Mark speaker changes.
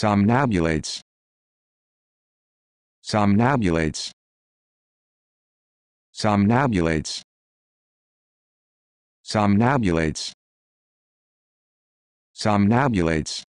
Speaker 1: somnambulates somnambulates somnambulates somnambulates somnambulates